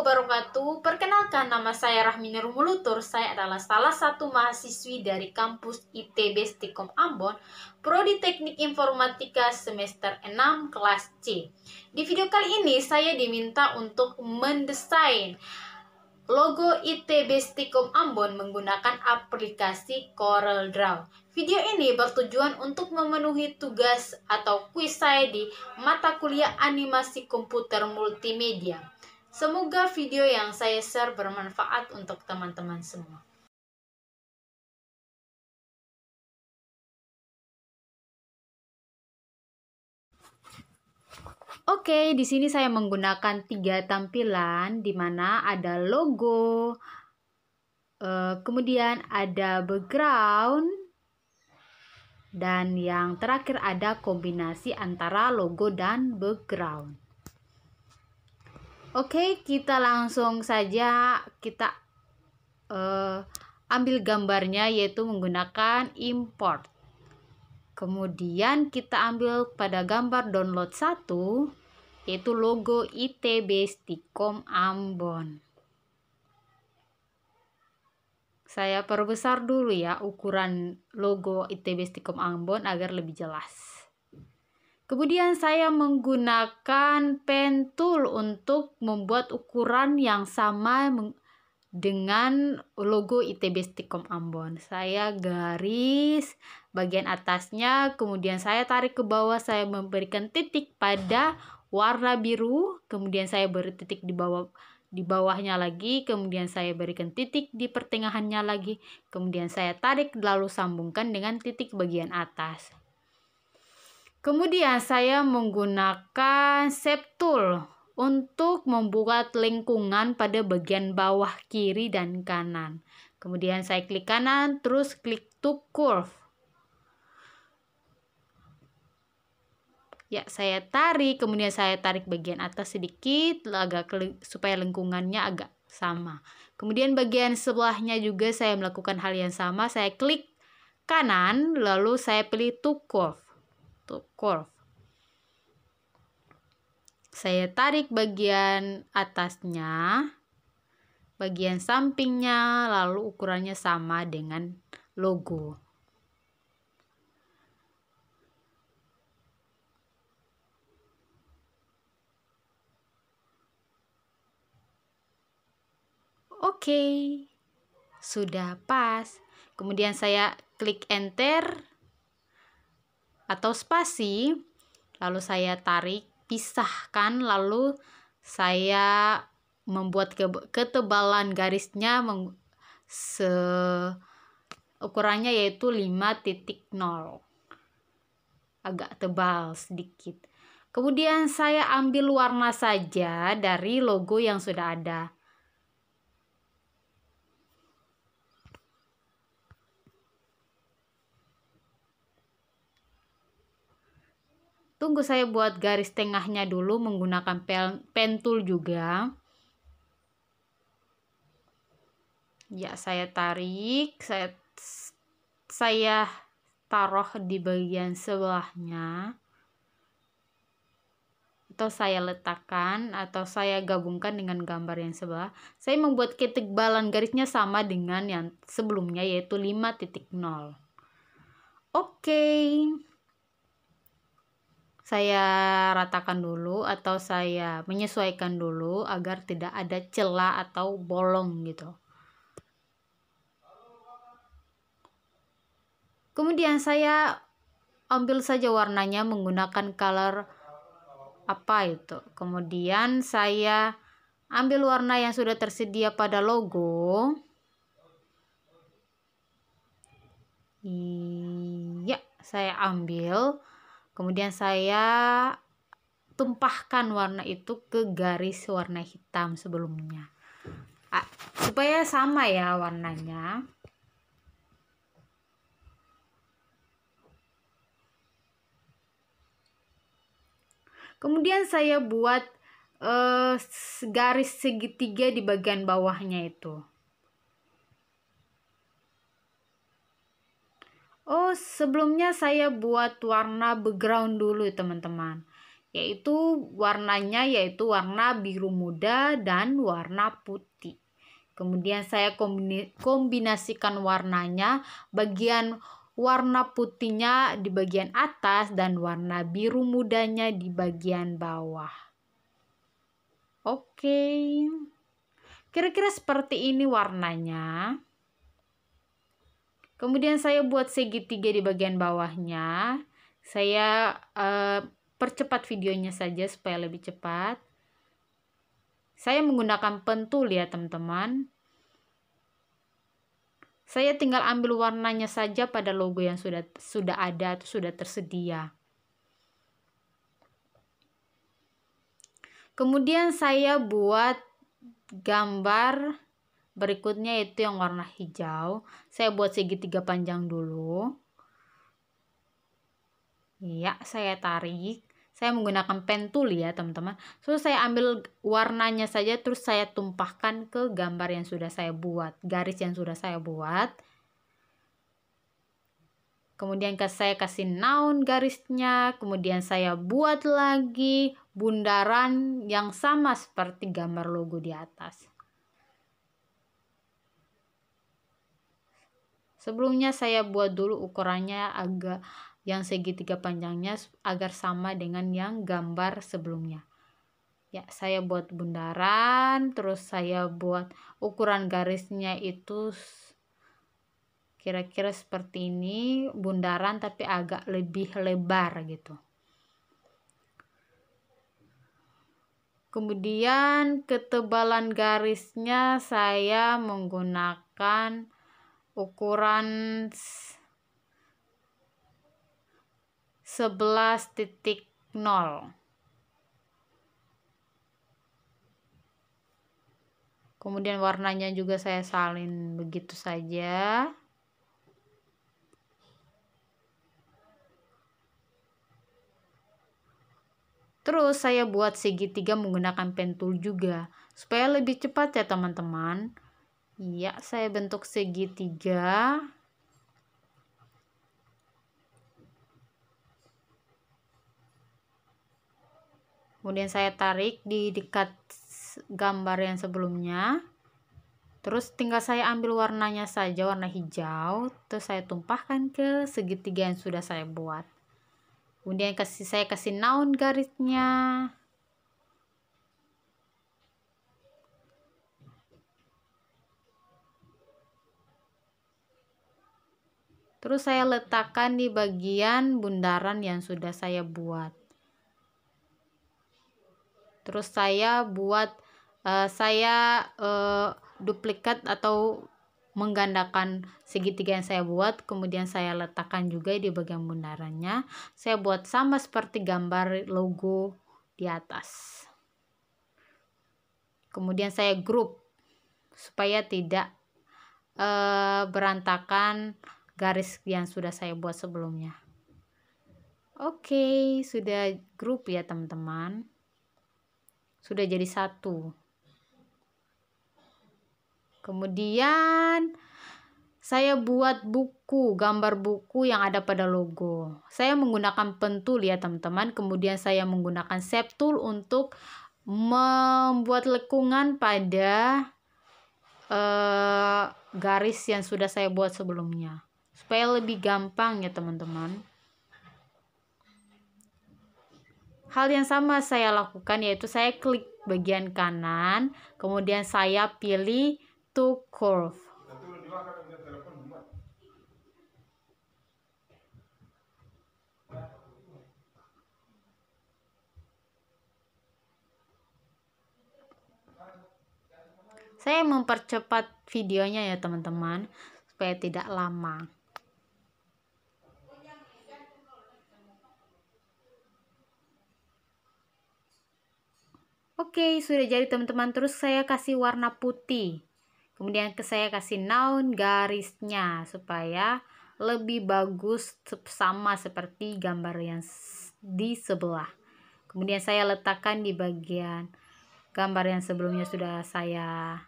wabarakatuh. Perkenalkan nama saya Rahmina Nurmulutur. Saya adalah salah satu mahasiswi dari kampus ITB Stikom Ambon, Prodi Teknik Informatika semester 6 kelas C. Di video kali ini saya diminta untuk mendesain logo ITB Stikom Ambon menggunakan aplikasi Corel Draw. Video ini bertujuan untuk memenuhi tugas atau kuis saya di mata kuliah animasi komputer multimedia. Semoga video yang saya share bermanfaat untuk teman-teman semua. Oke, di sini saya menggunakan tiga tampilan di mana ada logo, eh, kemudian ada background, dan yang terakhir ada kombinasi antara logo dan background. Oke, kita langsung saja kita uh, ambil gambarnya yaitu menggunakan import. Kemudian kita ambil pada gambar download 1 yaitu logo ITB Stikom Ambon. Saya perbesar dulu ya ukuran logo ITB Stikom Ambon agar lebih jelas. Kemudian saya menggunakan pen tool untuk membuat ukuran yang sama dengan logo ITB Stikom Ambon. Saya garis bagian atasnya, kemudian saya tarik ke bawah, saya memberikan titik pada warna biru, kemudian saya beri titik di bawah di bawahnya lagi, kemudian saya berikan titik di pertengahannya lagi, kemudian saya tarik lalu sambungkan dengan titik bagian atas. Kemudian saya menggunakan shape tool untuk membuat lengkungan pada bagian bawah kiri dan kanan. Kemudian saya klik kanan, terus klik to curve. Ya, saya tarik, kemudian saya tarik bagian atas sedikit agak supaya lengkungannya agak sama. Kemudian bagian sebelahnya juga saya melakukan hal yang sama, saya klik kanan lalu saya pilih to curve korup. Saya tarik bagian atasnya, bagian sampingnya, lalu ukurannya sama dengan logo. Oke, okay. sudah pas. Kemudian saya klik enter atau spasi, lalu saya tarik, pisahkan, lalu saya membuat ke ketebalan garisnya se ukurannya yaitu 5.0 agak tebal sedikit. Kemudian saya ambil warna saja dari logo yang sudah ada. tunggu saya buat garis tengahnya dulu menggunakan pen, tool juga ya saya tarik saya saya taruh di bagian sebelahnya atau saya letakkan atau saya gabungkan dengan gambar yang sebelah saya membuat ketebalan garisnya sama dengan yang sebelumnya yaitu 5.0 oke okay saya ratakan dulu atau saya menyesuaikan dulu agar tidak ada celah atau bolong gitu. Kemudian saya ambil saja warnanya menggunakan color apa itu. Kemudian saya ambil warna yang sudah tersedia pada logo. Iya, saya ambil Kemudian saya tumpahkan warna itu ke garis warna hitam sebelumnya. supaya sama ya warnanya. Kemudian saya buat eh, garis segitiga di bagian bawahnya itu. Oh, sebelumnya saya buat warna background dulu, teman-teman. Yaitu warnanya yaitu warna biru muda dan warna putih. Kemudian saya kombinasikan warnanya, bagian warna putihnya di bagian atas dan warna biru mudanya di bagian bawah. Oke. Kira-kira seperti ini warnanya. Kemudian saya buat segitiga di bagian bawahnya. Saya uh, percepat videonya saja supaya lebih cepat. Saya menggunakan pentul ya teman-teman. Saya tinggal ambil warnanya saja pada logo yang sudah sudah ada atau sudah tersedia. Kemudian saya buat gambar berikutnya itu yang warna hijau saya buat segitiga panjang dulu ya saya tarik saya menggunakan pen tool ya teman-teman Terus saya ambil warnanya saja terus saya tumpahkan ke gambar yang sudah saya buat garis yang sudah saya buat kemudian saya kasih noun garisnya kemudian saya buat lagi bundaran yang sama seperti gambar logo di atas Sebelumnya saya buat dulu ukurannya agak yang segitiga panjangnya agar sama dengan yang gambar sebelumnya. Ya, saya buat bundaran, terus saya buat ukuran garisnya itu kira-kira seperti ini, bundaran tapi agak lebih lebar gitu. Kemudian ketebalan garisnya saya menggunakan ukuran 11.0 kemudian warnanya juga saya salin begitu saja Terus saya buat segitiga menggunakan pen tool juga supaya lebih cepat ya teman-teman. Ya, saya bentuk segitiga. Kemudian saya tarik di dekat gambar yang sebelumnya. Terus tinggal saya ambil warnanya saja, warna hijau. Terus saya tumpahkan ke segitiga yang sudah saya buat. Kemudian kasih saya kasih naun garisnya. Terus saya letakkan di bagian bundaran yang sudah saya buat. Terus saya buat uh, saya uh, duplikat atau menggandakan segitiga yang saya buat kemudian saya letakkan juga di bagian bundarannya saya buat sama seperti gambar logo di atas kemudian saya grup supaya tidak eh, berantakan garis yang sudah saya buat sebelumnya oke okay, sudah grup ya teman-teman sudah jadi satu kemudian saya buat buku, gambar buku yang ada pada logo. Saya menggunakan pentul ya teman-teman, kemudian saya menggunakan shape tool untuk membuat lekungan pada uh, garis yang sudah saya buat sebelumnya supaya lebih gampang ya teman-teman hal yang sama saya lakukan yaitu saya klik bagian kanan kemudian saya pilih to curve saya mempercepat videonya ya teman-teman supaya tidak lama Oke, okay, sudah jadi teman-teman. Terus saya kasih warna putih. Kemudian saya kasih noun garisnya supaya lebih bagus sama seperti gambar yang di sebelah. Kemudian saya letakkan di bagian gambar yang sebelumnya sudah saya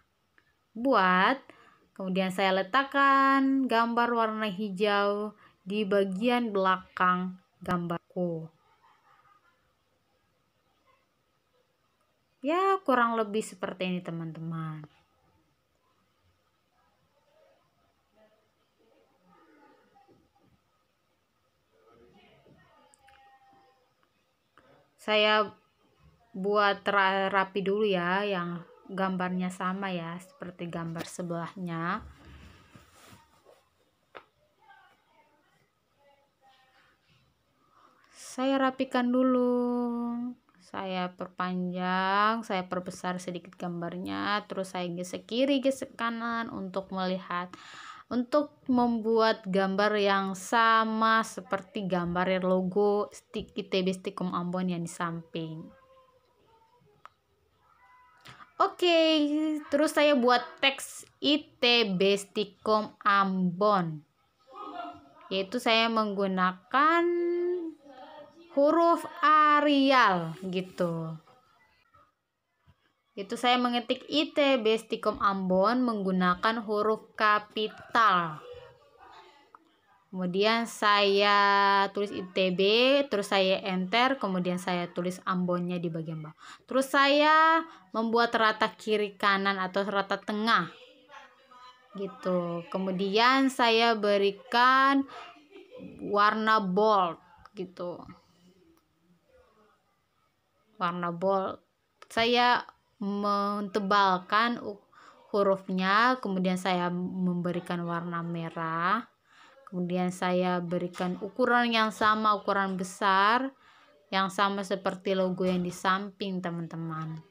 buat. Kemudian saya letakkan gambar warna hijau di bagian belakang gambarku. ya kurang lebih seperti ini teman-teman saya buat rapi dulu ya yang gambarnya sama ya seperti gambar sebelahnya saya rapikan dulu saya perpanjang saya perbesar sedikit gambarnya terus saya gesek kiri gesek kanan untuk melihat untuk membuat gambar yang sama seperti gambar logo stik ITB Stikum Ambon yang di samping Oke, terus saya buat teks ITB Stikom Ambon. Yaitu saya menggunakan huruf Arial gitu. Itu saya mengetik ITB Stikom Ambon menggunakan huruf kapital. Kemudian saya tulis ITB, terus saya enter, kemudian saya tulis Ambonnya di bagian bawah. Terus saya membuat rata kiri kanan atau rata tengah. Gitu. Kemudian saya berikan warna bold gitu warna bold saya mentebalkan hurufnya kemudian saya memberikan warna merah kemudian saya berikan ukuran yang sama ukuran besar yang sama seperti logo yang di samping teman-teman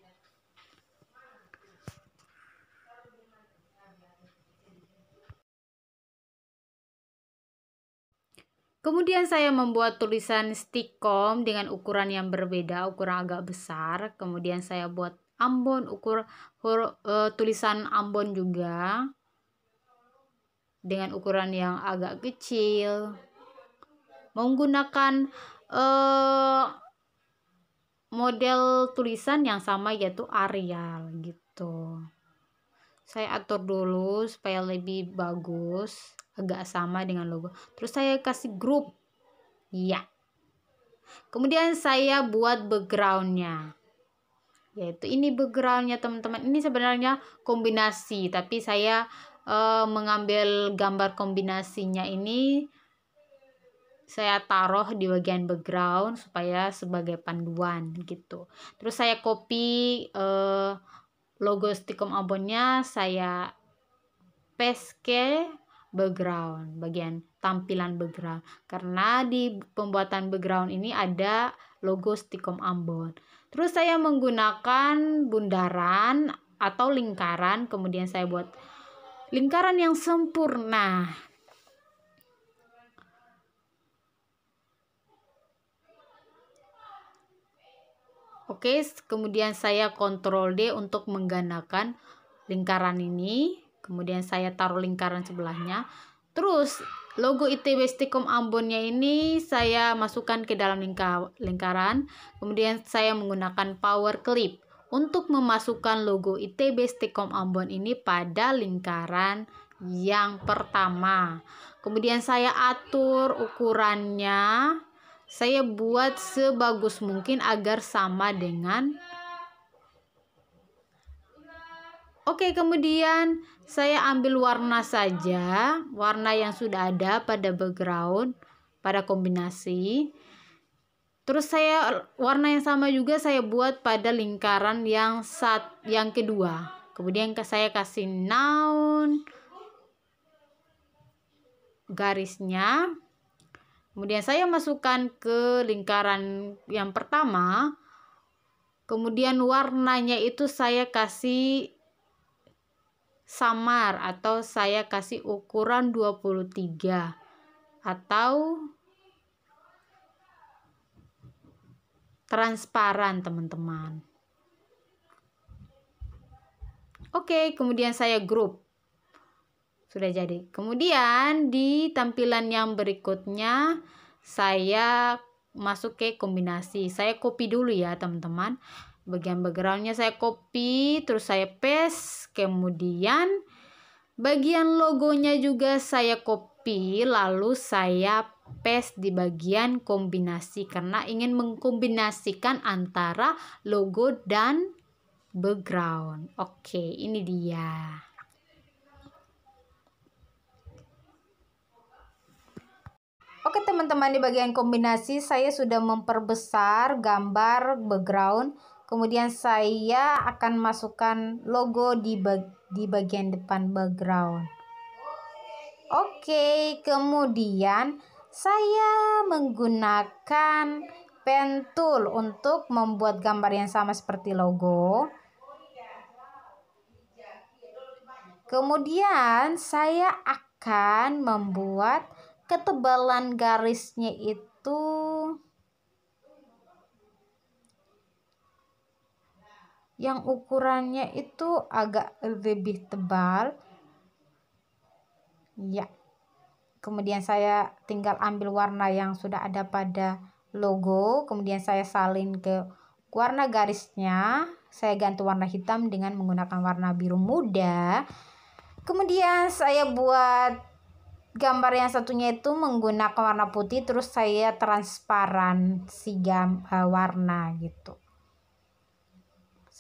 Kemudian saya membuat tulisan stikom dengan ukuran yang berbeda, ukuran agak besar. Kemudian saya buat Ambon ukur uh, tulisan Ambon juga dengan ukuran yang agak kecil. Menggunakan uh, model tulisan yang sama yaitu Arial gitu. Saya atur dulu supaya lebih bagus agak sama dengan logo terus saya kasih grup ya kemudian saya buat backgroundnya yaitu ini backgroundnya teman-teman ini sebenarnya kombinasi tapi saya e, mengambil gambar kombinasinya ini saya taruh di bagian background supaya sebagai panduan gitu. Terus saya copy eh, logo Stikom Abonnya, saya paste ke background, bagian tampilan background. Karena di pembuatan background ini ada logo Stikom Ambon. Terus saya menggunakan bundaran atau lingkaran, kemudian saya buat lingkaran yang sempurna. Oke, kemudian saya kontrol D untuk menggandakan lingkaran ini kemudian saya taruh lingkaran sebelahnya terus logo ITB Stikom Ambonnya ini saya masukkan ke dalam lingka lingkaran kemudian saya menggunakan power clip untuk memasukkan logo ITB Stikom Ambon ini pada lingkaran yang pertama kemudian saya atur ukurannya saya buat sebagus mungkin agar sama dengan Oke, kemudian saya ambil warna saja, warna yang sudah ada pada background, pada kombinasi. Terus saya warna yang sama juga saya buat pada lingkaran yang saat yang kedua. Kemudian saya kasih noun garisnya. Kemudian saya masukkan ke lingkaran yang pertama. Kemudian warnanya itu saya kasih samar atau saya kasih ukuran 23 atau transparan teman-teman. Oke, kemudian saya grup. Sudah jadi. Kemudian di tampilan yang berikutnya saya masuk ke kombinasi. Saya copy dulu ya, teman-teman bagian backgroundnya saya copy terus saya paste kemudian bagian logonya juga saya copy lalu saya paste di bagian kombinasi karena ingin mengkombinasikan antara logo dan background oke ini dia Oke teman-teman di bagian kombinasi saya sudah memperbesar gambar background Kemudian saya akan masukkan logo di bag di bagian depan background. Oke, okay, kemudian saya menggunakan pen tool untuk membuat gambar yang sama seperti logo. Kemudian saya akan membuat ketebalan garisnya itu yang ukurannya itu agak lebih tebal ya kemudian saya tinggal ambil warna yang sudah ada pada logo kemudian saya salin ke warna garisnya saya ganti warna hitam dengan menggunakan warna biru muda kemudian saya buat gambar yang satunya itu menggunakan warna putih terus saya transparan si gam, uh, warna gitu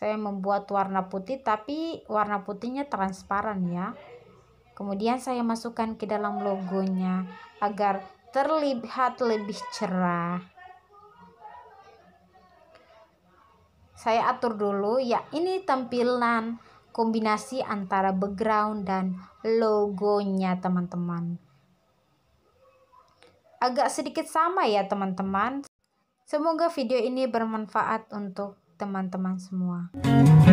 saya membuat warna putih tapi warna putihnya transparan ya kemudian saya masukkan ke dalam logonya agar terlihat lebih cerah saya atur dulu ya ini tampilan kombinasi antara background dan logonya teman-teman agak sedikit sama ya teman-teman. Semoga video ini bermanfaat untuk teman-teman semua.